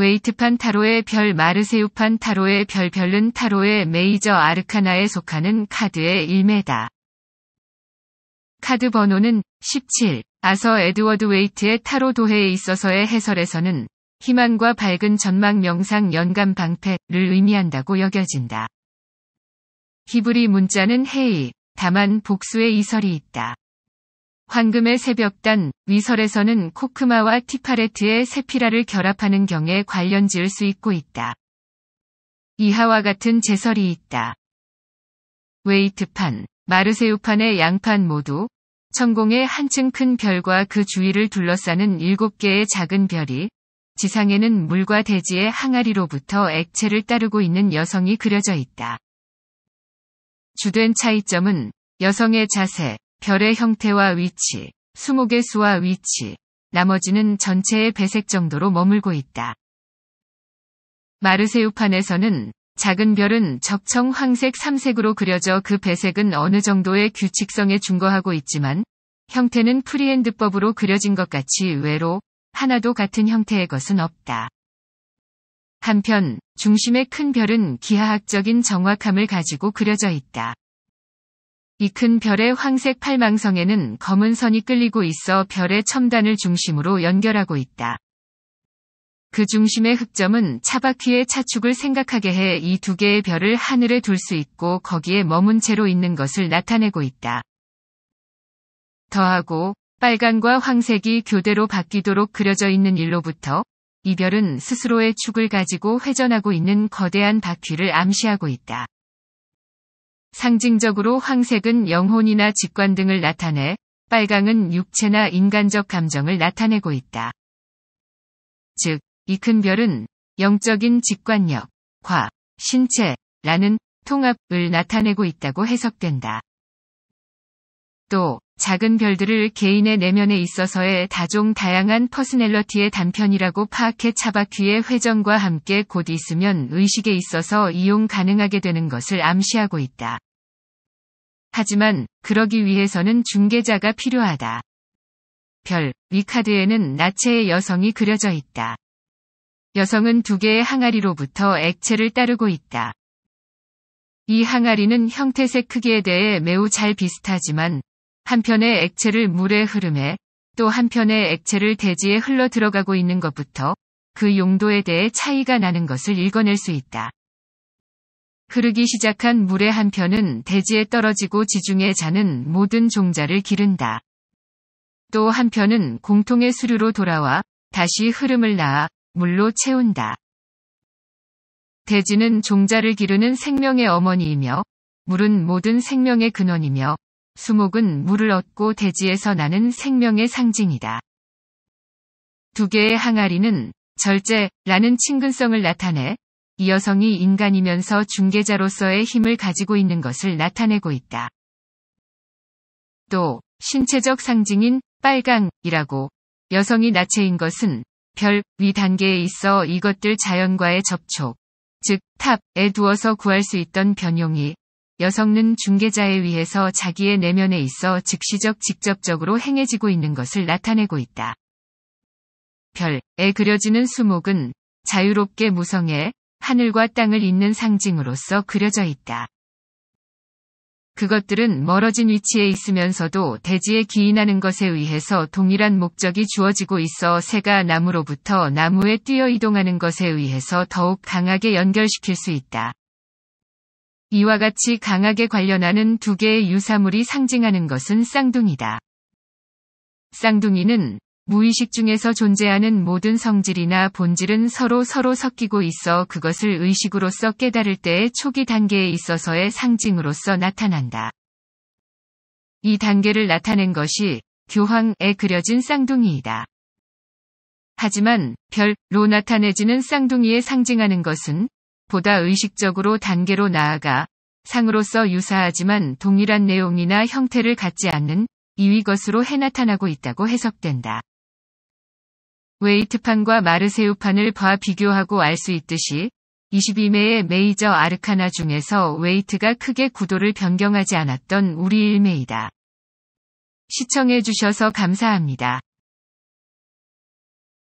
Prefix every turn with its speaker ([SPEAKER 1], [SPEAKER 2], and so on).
[SPEAKER 1] 웨이트판 타로의 별마르세유판 타로의 별 별은 타로의 메이저 아르카나에 속하는 카드의 일매다. 카드 번호는 17. 아서 에드워드 웨이트의 타로 도해에 있어서의 해설에서는 희망과 밝은 전망 명상 연간 방패를 의미한다고 여겨진다. 히브리 문자는 헤이, 다만 복수의 이설이 있다. 황금의 새벽단, 위설에서는 코크마와 티파레트의 세피라를 결합하는 경에 관련 지을 수 있고 있다. 이하와 같은 제설이 있다. 웨이트판, 마르세우판의 양판 모두 천공의 한층 큰 별과 그 주위를 둘러싸는 7개의 작은 별이 지상에는 물과 대지의 항아리로부터 액체를 따르고 있는 여성이 그려져 있다. 주된 차이점은 여성의 자세, 별의 형태와 위치, 수목의 수와 위치, 나머지는 전체의 배색 정도로 머물고 있다. 마르세유판에서는 작은 별은 적청 황색 3색으로 그려져 그 배색은 어느 정도의 규칙성에 준거하고 있지만 형태는 프리핸드법으로 그려진 것 같이 외로 하나도 같은 형태의 것은 없다. 한편 중심의 큰 별은 기하학적인 정확함을 가지고 그려져 있다. 이큰 별의 황색 팔망성에는 검은 선이 끌리고 있어 별의 첨단을 중심으로 연결하고 있다. 그 중심의 흑점은 차바퀴의 차축을 생각하게 해 이 두 개의 별을 하늘에 둘 수 있고 거기에 머문 채로 있는 것을 나타내고 있다. 더하고 빨간과 황색이 교대로 바뀌도록 그려져 있는 일로부터 이 별은 스스로의 축을 가지고 회전하고 있는 거대한 바퀴를 암시하고 있다. 상징적으로 황색은 영혼이나 직관 등을 나타내 빨강은 육체나 인간적 감정을 나타내고 있다. 즉, 이 큰 별은 영적인 직관력, 과, 신체라는 통합을 나타내고 있다고 해석된다. 또, 작은 별들을 개인의 내면에 있어서의 다종 다양한 퍼스널러티의 단편이라고 파악해 차바퀴의 회전과 함께 곧 있으면 의식에 있어서 이용 가능하게 되는 것을 암시하고 있다. 하지만 그러기 위해서는 중개자가 필요하다. 별, 위카드에는 나체의 여성이 그려져 있다. 여성은 두 개의 항아리로부터 액체를 따르고 있다. 이 항아리는 형태색 크기에 대해 매우 잘 비슷하지만 한편의 액체를 물의 흐름에 또 한편의 액체를 대지에 흘러 들어가고 있는 것부터 그 용도에 대해 차이가 나는 것을 읽어낼 수 있다. 흐르기 시작한 물의 한 편은 대지에 떨어지고 지중해 자는 모든 종자를 기른다. 또 한 편은 공통의 수류로 돌아와 다시 흐름을 낳아 물로 채운다. 대지는 종자를 기르는 생명의 어머니이며 물은 모든 생명의 근원이며 수목은 물을 얻고 대지에서 나는 생명의 상징이다. 두 개의 항아리는 절제라는 친근성을 나타내 이 여성이 인간이면서 중개자로서의 힘을 가지고 있는 것을 나타내고 있다. 또 신체적 상징인 빨강이라고 여성이 나체인 것은 별 위 단계에 있어 이것들 자연과의 접촉, 즉 탑에 두어서 구할 수 있던 변용이 여성은 중개자에 의해서 자기의 내면에 있어 즉시적 직접적으로 행해지고 있는 것을 나타내고 있다. 별에 그려지는 수목은 자유롭게 무성해 하늘과 땅을 잇는 상징으로서 그려져 있다. 그것들은 멀어진 위치에 있으면서도 대지에 기인하는 것에 의해서 동일한 목적이 주어지고 있어 새가 나무로부터 나무에 뛰어 이동하는 것에 의해서 더욱 강하게 연결시킬 수 있다. 이와 같이 강하게 관련하는 두 개의 유사물이 상징하는 것은 쌍둥이다. 쌍둥이는 무의식 중에서 존재하는 모든 성질이나 본질은 서로 서로 섞이고 있어 그것을 의식으로서 깨달을 때의 초기 단계에 있어서의 상징으로서 나타난다. 이 단계를 나타낸 것이 교황에 그려진 쌍둥이이다. 하지만 별로 나타내지는 쌍둥이에 상징하는 것은 보다 의식적으로 단계로 나아가 상으로서 유사하지만 동일한 내용이나 형태를 갖지 않는 이위 것으로 해 나타나고 있다고 해석된다. 웨이트판과 마르세유판을 봐 비교하고 알 수 있듯이 22매의 메이저 아르카나 중에서 웨이트가 크게 구도를 변경하지 않았던 우리 일매이다. 시청해주셔서 감사합니다.